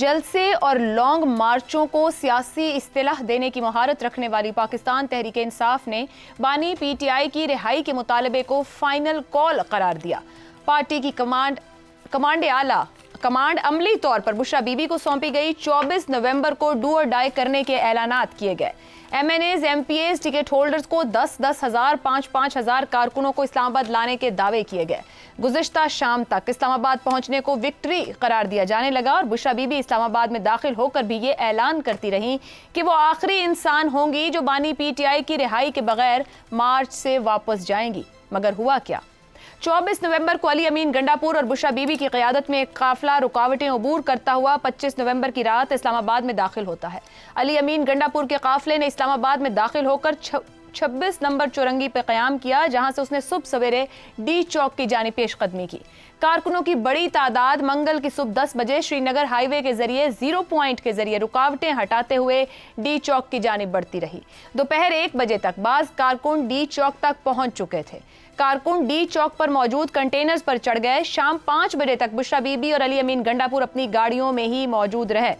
जलसे और लॉन्ग मार्चों को सियासी असलाह देने की महारत रखने वाली पाकिस्तान तहरीक इंसाफ ने बानी पीटीआई की रिहाई के मुतालबे को फाइनल कॉल करार दिया पार्टी की कमांड कमांड आला कमांड अमली तौर पर बुशरा बीबी को सौंपी गई 24 नवंबर को डू और डाई करने के ऐलान किए गए M N A M P A ticket holders को दस दस हजार पाँच पाँच हजार कारकुनों को इस्लामाबाद लाने के दावे किए गए गुजशत शाम तक इस्लामाबाद पहुंचने को विक्ट्री करार दिया जाने लगा और बुशरा बीबी इस्लामाबाद में दाखिल होकर भी ये ऐलान करती रहीं कि वो आखिरी इंसान होंगी जो बानी पी टी आई की रिहाई के बगैर मार्च से वापस जाएंगी मगर हुआ क्या 24 नवंबर को अली अमीन गंडापुर और बुशा बीबी की क्यादत में एक काफिला रुकावटें अबूर करता हुआ 25 नवंबर की रात इस्लामाबाद में दाखिल होता है अली अमीन गंडापुर के काफिले ने इस्लामाबाद में दाखिल होकर छब्बीस नंबर चौरंगी पर क्याम किया जहां से उसने सुबह सवेरे डी चौक की जानी पेशकदमी की कारकुनों की बड़ी तादाद मंगल की सुबह दस बजे श्रीनगर हाईवे के जरिए जीरो पॉइंट के जरिए रुकावटें हटाते हुए डी चौक की जानी बढ़ती रही दोपहर एक बजे तक बाज कारकुन डी चौक तक पहुंच चुके थे कारकुन डी चौक पर मौजूद कंटेनर्स पर चढ़ गए शाम पाँच बजे तक बुशरा बीबी और अली अमीन गंडापुर अपनी गाड़ियों में ही मौजूद रहे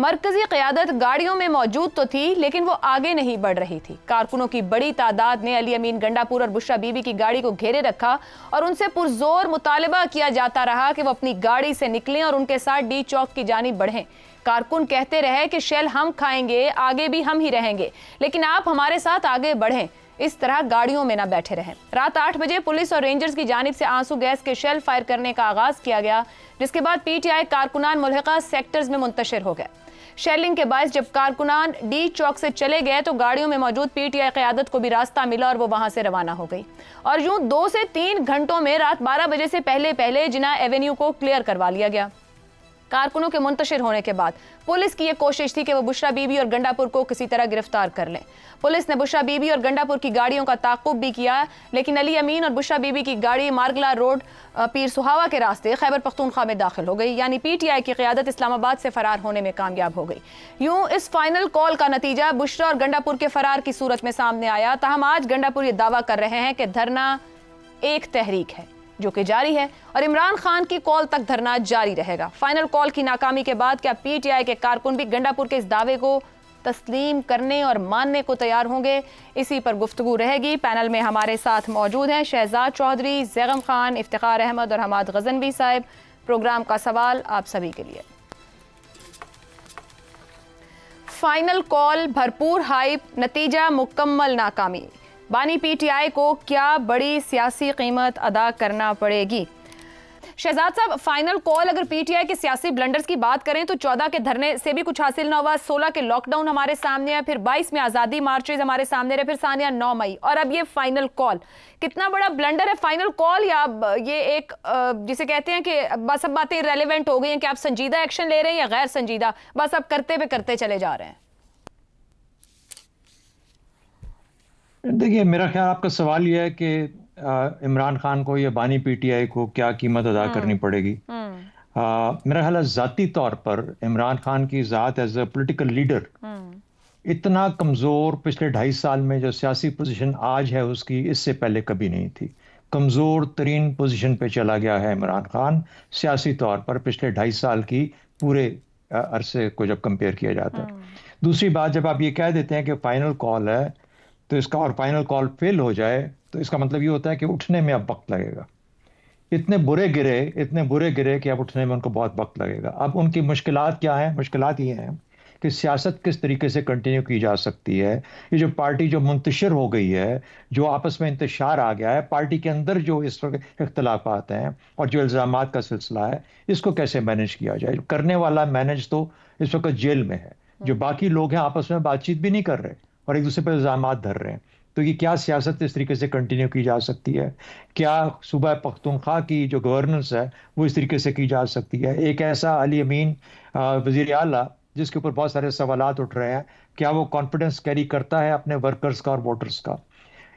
मरकजी क्यादत गाड़ियों में मौजूद तो थी लेकिन वो आगे नहीं बढ़ रही थी कारकुनों की बड़ी तादाद ने अली अमीन गंडापुर और बुशरा बीबी की गाड़ी को घेरे रखा और उनसे पुरजोर मुतालबा किया जाता रहा कि वो अपनी गाड़ी से निकलें और उनके साथ डी चौक की जानी बढ़ें कारकुन कहते रहे कि शेल हम खाएंगे आगे भी हम ही रहेंगे लेकिन आप हमारे साथ आगे बढ़ें इस तरह गाड़ियों में ना बैठे रहें रात आठ बजे पुलिस और रेंजर्स की जानब से आंसू गैस के शेल फायर करने का आगाज किया गया जिसके बाद पीटीआई कारकुनान मुलहका सेक्टर्स में मुंतशिर हो गया शेलिंग के बायस जब कारकुनान डी चौक से चले गए तो गाड़ियों में मौजूद पीटीआई क्यादत को भी रास्ता मिला और वो वहां से रवाना हो गई और यूं दो से तीन घंटों में रात बारह बजे से पहले पहले जिना एवेन्यू को क्लियर करवा लिया गया कारकुनों के मुंतशिर होने के बाद पुलिस की यह कोशिश थी कि वह बुशरा बीबी और गंडापुर को किसी तरह गिरफ्तार कर लें पुलिस ने बुशरा बीबी और गंडापुर की गाड़ियों का ताकुब भी किया लेकिन अली अमीन और बुशरा बीबी की गाड़ी मार्गला रोड पीर सुहावा के रास्ते खैबर पख्तूनख्वा में दाखिल हो गई यानी पी टी आई की क्यादत इस्लामाबाद से फरार होने में कामयाब हो गई यूं इस फाइनल कॉल का नतीजा बुशरा और गंडापुर के फरार की सूरत में सामने आया तहम आज गंडापुर ये दावा कर रहे हैं कि धरना एक तहरीक है जो कि जारी है और इमरान खान की कॉल तक धरना जारी रहेगा फाइनल कॉल की नाकामी के बाद क्या पीटीआई के कारकुन भी गंडापुर के इस दावे को तस्लीम करने और मानने को तैयार होंगे इसी पर गुफ्तु रहेगी पैनल में हमारे साथ मौजूद हैं शहजाद चौधरी जैगम खान इफ्तार अहमद और हमाद गजनवी साहब प्रोग्राम का सवाल आप सभी के लिए फाइनल कॉल भरपूर हाइप नतीजा मुकम्मल नाकामी बानी पीटीआई को क्या बड़ी सियासी कीमत अदा करना पड़ेगी शहजाद साहब फाइनल कॉल अगर पीटीआई के सियासी ब्लंडर्स की बात करें तो 14 के धरने से भी कुछ हासिल ना हुआ 16 के लॉकडाउन हमारे सामने है फिर 22 में आज़ादी मार्चेज हमारे सामने रहे फिर सानिया 9 मई और अब ये फाइनल कॉल कितना बड़ा ब्लंडर है फाइनल कॉल या ये एक जिसे कहते हैं कि बस अब बातें रेलिवेंट हो गई हैं कि आप संजीदा एक्शन ले रहे हैं या गैर संजीदा बस अब करते पे करते चले जा रहे हैं देखिए मेरा ख्याल आपका सवाल यह है कि इमरान खान को या बानी पीटीआई को क्या कीमत अदा हम्म, करनी पड़ेगी हम्म। आ, मेरा ख्याल है ज़ाती तौर पर इमरान खान की ज़ात एज ए पोलिटिकल लीडर इतना कमज़ोर पिछले ढाई साल में जो सियासी पोजीशन आज है उसकी इससे पहले कभी नहीं थी कमज़ोर तरीन पोजीशन पे चला गया है इमरान खान सियासी तौर पर पिछले ढाई साल की पूरे अरसे को जब कंपेयर किया जाता है हम्म। दूसरी बात जब आप ये कह देते हैं कि फाइनल कॉल है तो इसका और फाइनल कॉल फेल हो जाए तो इसका मतलब ये होता है कि उठने में अब वक्त लगेगा इतने बुरे गिरे इतने बुरे गिरे कि अब उठने में उनको बहुत वक्त लगेगा अब उनकी मुश्किल क्या हैं मुश्किल ये हैं कि सियासत किस तरीके से कंटिन्यू की जा सकती है ये जो पार्टी जो मुंतशिर हो गई है जो आपस में इंतशार आ गया है पार्टी के अंदर जो इस वक्त इख्तलाफात हैं और जो इल्ज़ाम का सिलसिला है इसको कैसे मैनेज किया जाए करने वाला मैनेज तो इस वक्त जेल में है जो हम्म। बाकी लोग हैं आपस में बातचीत भी नहीं कर रहे और एक दूसरे पर इल्ज़ाम धर रहे हैं तो ये क्या सियासत इस तरीके से कंटिन्यू की जा सकती है क्या सुबह पख्तनख्वा की जो गवर्नेंस है वो इस तरीके से की जा सकती है एक ऐसा अली अमीन वजीर अला जिसके ऊपर बहुत सारे सवाल उठ रहे हैं क्या वो कॉन्फिडेंस कैरी करता है अपने वर्कर्स का और वोटर्स का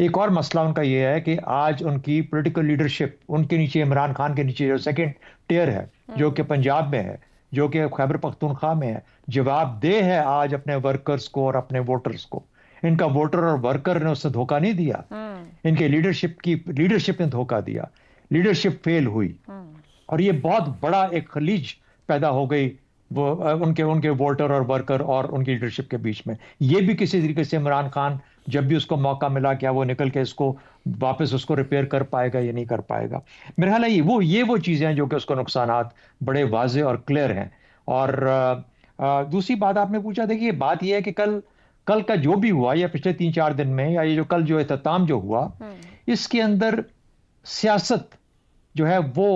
एक और मसला उनका ये है कि आज उनकी पॉलिटिकल लीडरशिप उनके नीचे इमरान खान के नीचे जो सेकेंड टेयर है जो कि पंजाब में है जो कि खैबर पख्तनख्वा में है जवाब दे है आज अपने वर्कर्स को और अपने वोटर्स को इनका वोटर और वर्कर ने उससे धोखा नहीं दिया हम्म। इनके लीडरशिप की लीडरशिप ने धोखा दिया लीडरशिप फेल हुई हम्म। और ये बहुत बड़ा एक खलीज पैदा हो गई वो उनके उनके वोटर और वर्कर और उनकी लीडरशिप के बीच में ये भी किसी तरीके से इमरान खान जब भी उसको मौका मिला क्या वो निकल के इसको वापस उसको रिपेयर कर पाएगा या नहीं कर पाएगा मेरा ख्याल ये वो ये वो चीज़ें हैं जो कि उसको नुकसान बड़े वाजे और क्लियर हैं और आ, दूसरी बात आपने पूछा देखिए बात यह है कि कल कल का जो भी हुआ या पिछले तीन चार दिन में या ये जो कल जो अहतमाम जो हुआ हम्म। इसके अंदर सियासत जो है वो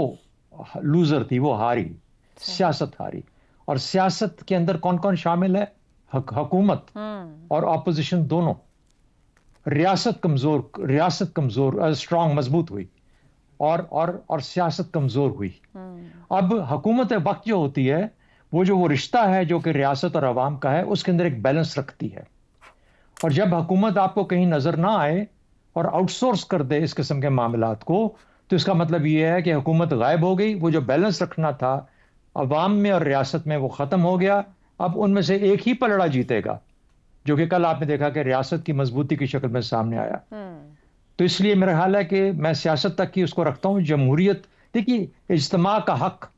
लूजर थी वो हारी अच्छा। सियासत हारी और सियासत के अंदर कौन कौन शामिल है हक, हकूमत हम्म। और अपोजिशन दोनों रियासत कमजोर रियासत कमजोर स्ट्रांग मजबूत हुई और और और सियासत कमजोर हुई हम्म। अब हकूमत वक्त जो होती है वो जो वो रिश्ता है जो कि रियासत और आवाम का है उसके अंदर एक बैलेंस रखती है और जब हुकूमत आपको कहीं नज़र ना आए और आउटसोर्स कर दे इस किस्म के मामला को तो इसका मतलब यह है कि हुकूमत गायब हो गई वो जो बैलेंस रखना था अवाम में और रियासत में वो ख़त्म हो गया अब उनमें से एक ही पलड़ा जीतेगा जो कि कल आपने देखा कि रियासत की मजबूती की शक्ल में सामने आया हम्म। तो इसलिए मेरा ख्याल है कि मैं सियासत तक ही उसको रखता हूं जमहूरियत देखिए इज्तम का हक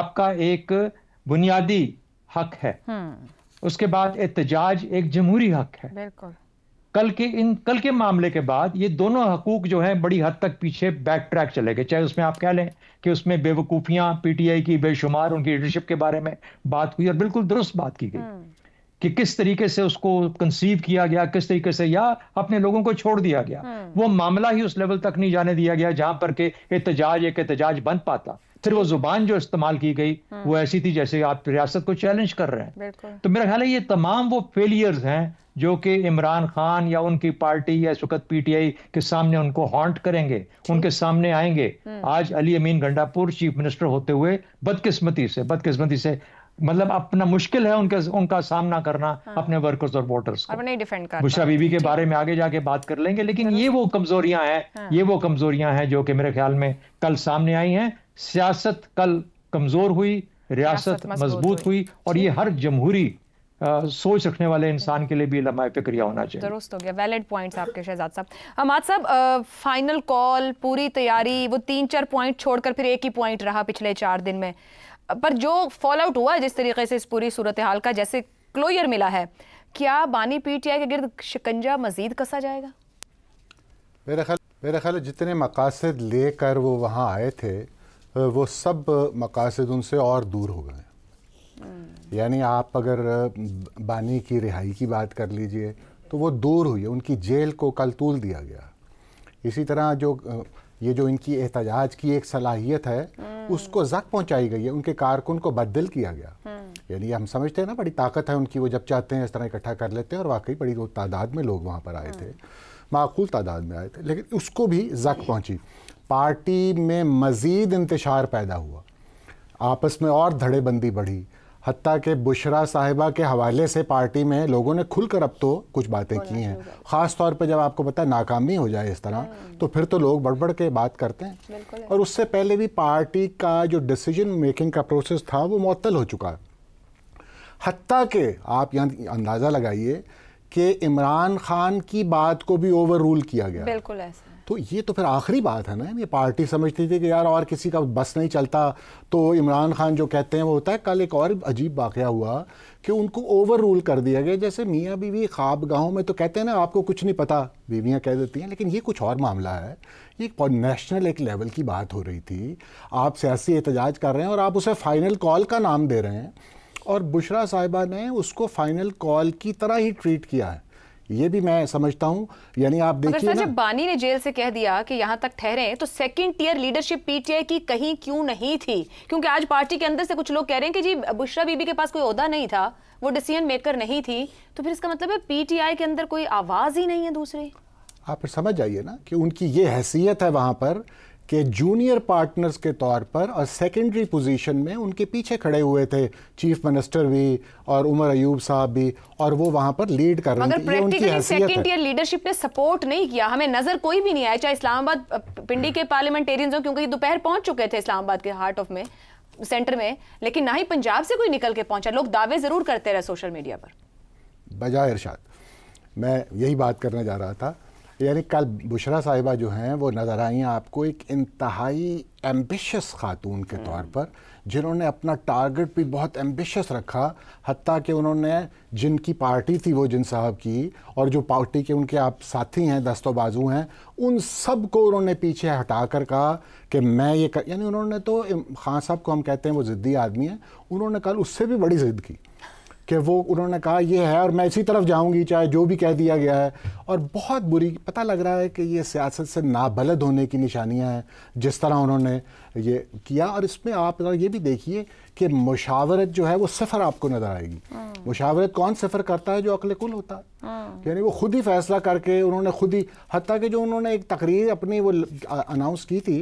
आपका एक बुनियादी हक है हम्म। उसके बाद एहतजाज एक जमहूरी हक है कल के इन कल के मामले के बाद ये दोनों हकूक जो हैं बड़ी हद तक पीछे बैक ट्रैक चले गए चाहे उसमें आप कह लें कि उसमें बेवकूफियां पीटीआई की बेशुमार उनकी लीडरशिप के बारे में बात हुई और बिल्कुल दुरुस्त बात की गई हम्म। कि किस तरीके से उसको कंसीव किया गया किस तरीके से या अपने लोगों को छोड़ दिया गया हम्म। वो मामला ही उस लेवल तक नहीं जाने दिया गया जहां पर के एहतजाज एक एहतजाज बन पाता फिर वो जुबान जो इस्तेमाल की गई हम्म। वो ऐसी थी जैसे आप रियासत को चैलेंज कर रहे हैं तो मेरा ख्याल है ये तमाम वो फेलियर्स हैं जो कि इमरान खान या उनकी पार्टी या इस वक्त पीटीआई के सामने उनको हॉन्ट करेंगे उनके सामने आएंगे हम्म। आज अली अमीन गंडापुर चीफ मिनिस्टर होते हुए बदकिस्मती से बदकिस्मती से मतलब अपना मुश्किल है उनके उनका सामना करना हाँ। अपने वर्कर्स और वोटर्स को नहीं डिफेंड कर बुशरा बीबी के बारे में आगे जाके बात कर लेंगे लेकिन ये वो कमजोरियां हैं हाँ। ये वो कमजोरियां हैं जो कि मेरे ख्याल में कल सामने आई हैं सियासत कल कमज़ोर हुई रियासत मजबूत हुई और ये हर जमहूरी सोच रखने वाले इंसान के लिए भी लम्बा फिक्रिया होना चाहिए दुरुस्त हो गया वैलिड पॉइंट्स आपके शहजाद साहब हम आज साहब फाइनल कॉल पूरी तैयारी वो तीन चार पॉइंट छोड़कर फिर एक ही पॉइंट रहा पिछले चार दिन में पर जो फॉल आउट हुआ जिस तरीके से इस पूरी सूरत हाल का जैसे क्लोयर मिला है क्या बानी पीटीआई के गिर्द शिकंजा मजीद कसा जाएगा मेरे ख्याल मेरे ख्याल जितने मकासद लेकर वो वहाँ आए थे वो सब मकासद उनसे और दूर हो गए हम्म। यानी आप अगर बानी की रिहाई की बात कर लीजिए तो वो दूर हुई है उनकी जेल को कल तूल दिया गया इसी तरह जो ये जो इनकी एहतजाज की एक सलाहियत है हम्म। उसको जक पहुंचाई गई है उनके कारकुन को बदल किया गया हम्म। यानी हम समझते हैं ना बड़ी ताकत है उनकी वो जब चाहते हैं इस तरह इकट्ठा कर लेते हैं और वाकई बड़ी तादाद में लोग वहाँ पर आए थे माकूल तादाद में आए थे लेकिन उसको भी जक पहुँची पार्टी में मज़ीद इंतशार पैदा हुआ आपस में और धड़ेबंदी बढ़ी हती के बुशरा साहिबा के हवाले से पार्टी में लोगों ने खुलकर अब तो कुछ बातें की हैं ख़ास तौर पर जब आपको पता है नाकामी हो जाए इस तरह हम्म। तो फिर तो लोग बढ़ बढ़ के बात करते हैं और उससे पहले भी पार्टी का जो डिसीजन मेकिंग का प्रोसेस था वो मअतल हो चुका है हती के आप यहाँ अंदाज़ा लगाइए कि इमरान खान की बात को भी ओवर रूल किया गया बिल्कुल ऐसा तो ये तो फिर आखिरी बात है ना ये पार्टी समझती थी कि यार और किसी का बस नहीं चलता तो इमरान खान जो कहते हैं वो होता है कल एक और अजीब वाक़ हुआ कि उनको ओवर रूल कर दिया गया जैसे मियाँ बीवी ख्वाब गाहों में तो कहते हैं ना आपको कुछ नहीं पता बीवियाँ कह देती हैं लेकिन ये कुछ और मामला है ये नेशनल एक लेवल की बात हो रही थी आप सियासी एहतजाज कर रहे हैं और आप उसे फ़ाइनल कॉल का नाम दे रहे हैं और बुशरा साहिबा ने उसको फ़ाइनल कॉल की तरह ही ट्रीट किया है ये भी मैं समझता हूँ यानी आप देखिए ना जब बानी ने जेल से कह दिया कि यहाँ तक ठहरे तो सेकंड टीयर लीडरशिप पीटीआई की कहीं क्यों नहीं थी क्योंकि आज पार्टी के अंदर से कुछ लोग कह रहे हैं कि जी बुश्रा बीबी के पास कोई अहदा नहीं था वो डिसीजन मेकर नहीं थी तो फिर इसका मतलब है पीटीआई के अंदर कोई आवाज ही नहीं है दूसरे आप समझ जाइए ना कि उनकी ये हैसियत है वहाँ पर के जूनियर पार्टनर्स के तौर पर और सेकेंडरी पोजीशन में उनके पीछे खड़े हुए थे चीफ मिनिस्टर भी और उमर अयूब साहब भी और वो वहां पर लीड कर रहे थे प्रैक्टिकली सेकंड ईयर लीडरशिप ने सपोर्ट नहीं किया हमें नजर कोई भी नहीं आया चाहे इस्लामाबाद पिंडी के पार्लियामेंटेरियंस हो क्योंकि दोपहर पहुंच चुके थे इस्लामाबाद के हार्ट ऑफ में सेंटर में लेकिन ना ही पंजाब से कोई निकल के पहुंचा लोग दावे जरूर करते रहे सोशल मीडिया पर बजाय इरशाद मैं यही बात करने जा रहा था यानी कल बुशरा साहिबा जो हैं वो नज़र आई आपको एक इंतहाई एम्बिशस खातून के हम्म। तौर पर जिन्होंने अपना टारगेट भी बहुत एम्बिशस रखा हती कि उन्होंने जिनकी पार्टी थी वो जिन साहब की और जो पार्टी के उनके आप साथी हैं दस्तो बाजू हैं उन सब को उन्होंने पीछे हटा कर कहा कि मैं ये कर यानी उन्होंने तो खान साहब को हम कहते हैं वो ज़िद्दी आदमी हैं उन्होंने कल उससे भी बड़ी ज़िद्द की कि वो उन्होंने कहा ये है और मैं इसी तरफ जाऊंगी चाहे जो भी कह दिया गया है और बहुत बुरी पता लग रहा है कि ये सियासत से नाबलद होने की निशानियां हैं जिस तरह उन्होंने ये किया और इसमें आप ये भी देखिए कि मुशावरत जो है वो सफ़र आपको नज़र आएगी हम्म। मुशावरत कौन सफ़र करता है जो अकल कुल होता है हम्म। यानी वो खुद ही फैसला करके उन्होंने खुद ही हती कि जो उन्होंने एक तकरीर अपनी वो अनाउंस की थी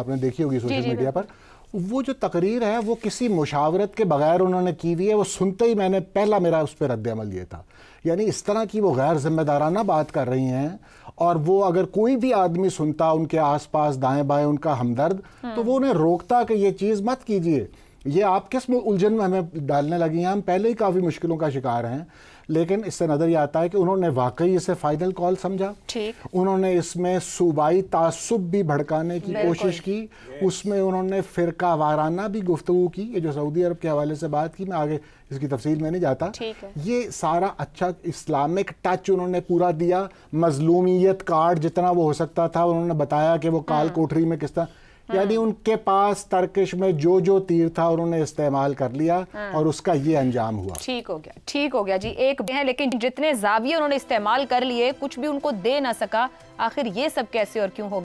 आपने देखी होगी सोशल मीडिया पर वो जो तकरीर है वो किसी मुशावरत के बगैर उन्होंने की हुई है वो सुनते ही मैंने पहला मेरा उस पर रद्दमल ये था यानी इस तरह की वो गैर जिम्मेदाराना बात कर रही हैं और वो अगर कोई भी आदमी सुनता उनके आसपास दाएं बाएं उनका हमदर्द हाँ। तो वो उन्हें रोकता कि ये चीज़ मत कीजिए ये आप किस उलझन में हमें डालने लगी हैं हम पहले ही काफ़ी मुश्किलों का शिकार हैं लेकिन इससे नज़र ये आता है कि उन्होंने वाकई इसे फाइनल कॉल समझा ठीक उन्होंने इसमें सूबाई तासुब भी भड़काने की कोशिश की उसमें उन्होंने फ़िरका वाराना भी गुफ्तु की ये जो सऊदी अरब के हवाले से बात की मैं आगे इसकी तफसील में नहीं जाता ये सारा अच्छा इस्लामिक टच उन्होंने पूरा दिया मजलूमियत कार्ड जितना वो हो सकता था उन्होंने बताया कि वो काल हाँ। कोठरी में किस तरह यानी हाँ। उनके पास तर्कश में जो जो तीर था उन्होंने इस्तेमाल कर लिया हाँ। और उसका ये अंजाम हुआ ठीक हो गया ठीक हो गया जी एक है लेकिन जितने जाविये उन्होंने इस्तेमाल कर लिए कुछ भी उनको दे ना सका आखिर ये सब कैसे और क्यों हो